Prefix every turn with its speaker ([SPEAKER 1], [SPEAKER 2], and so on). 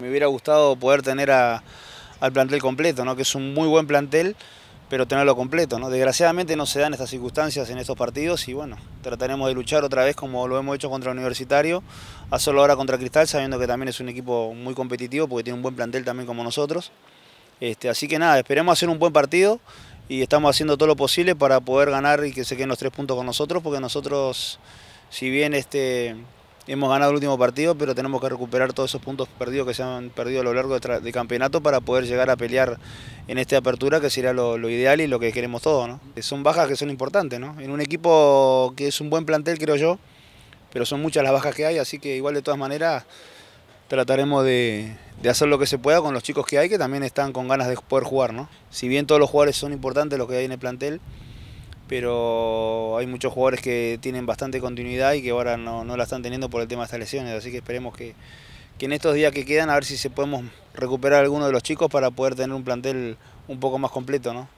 [SPEAKER 1] Me hubiera gustado poder tener al plantel completo, ¿no? que es un muy buen plantel, pero tenerlo completo. ¿no? Desgraciadamente no se dan estas circunstancias en estos partidos y bueno, trataremos de luchar otra vez como lo hemos hecho contra el Universitario, a solo ahora contra Cristal, sabiendo que también es un equipo muy competitivo porque tiene un buen plantel también como nosotros. Este, así que nada, esperemos hacer un buen partido y estamos haciendo todo lo posible para poder ganar y que se queden los tres puntos con nosotros, porque nosotros, si bien este, Hemos ganado el último partido, pero tenemos que recuperar todos esos puntos perdidos que se han perdido a lo largo del de campeonato para poder llegar a pelear en esta apertura, que sería lo, ideal y lo que queremos todos. ¿no? Eh, son bajas que son importantes, ¿no? En un equipo que es un buen plantel, creo yo, pero son muchas las bajas que hay, así que igual de todas maneras trataremos de, hacer lo que se pueda con los chicos que hay, que también están con ganas de poder jugar. ¿no? Si bien todos los jugadores son importantes, los que hay en el plantel, pero hay muchos jugadores que tienen bastante continuidad y que ahora no, la están teniendo por el tema de estas lesiones, así que esperemos que, en estos días que quedan a ver si se podemos recuperar a alguno de los chicos para poder tener un plantel un poco más completo, ¿no?